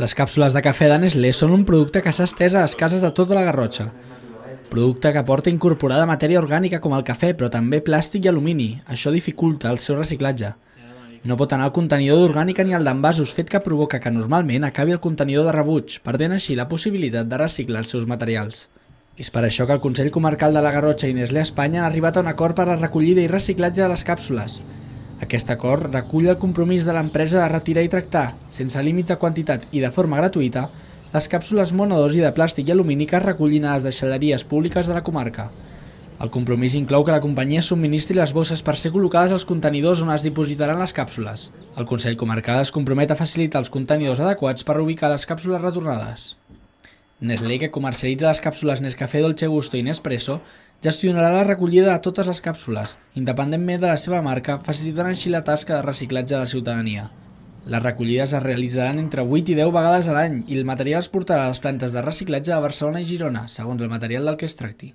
Les càpsules de cafè de Nestlé són un producte que s'ha estès a les cases de tota la Garrotxa. Producte que porta incorporada matèria orgànica com el cafè, però també plàstic i alumini. Això dificulta el seu reciclatge. No pot anar al contenidor d'orgànica ni al d'envasos, fet que provoca que normalment acabi el contenidor de rebuig, perdent així la possibilitat de reciclar els seus materials. És per això que el Consell Comarcal de la Garrotxa i Nestlé Espanya han arribat a un acord per a la recollida i reciclatge de les càpsules. Aquest acord recull el compromís de l'empresa de retirar i tractar, sense límits de quantitat i de forma gratuïta, les càpsules monodosi de plàstic i alumini que es recullin a les deixalleries públiques de la comarca. El compromís inclou que la companyia subministri les bosses per ser col·locades als contenidors on es dipositaran les càpsules. El Consell Comarcal es compromet a facilitar els contenidors adequats per ubicar les càpsules retornades. Nestlé, que comercialitza les càpsules Nescafé Dolce Gusto i Nespresso, gestionarà la recollida de totes les càpsules, independentment de la seva marca, facilitant així la tasca de reciclatge de la ciutadania. Les recollides es realitzaran entre 8 i 10 vegades a l'any i el material es portarà a les plantes de reciclatge de Barcelona i Girona, segons el material del que es tracti.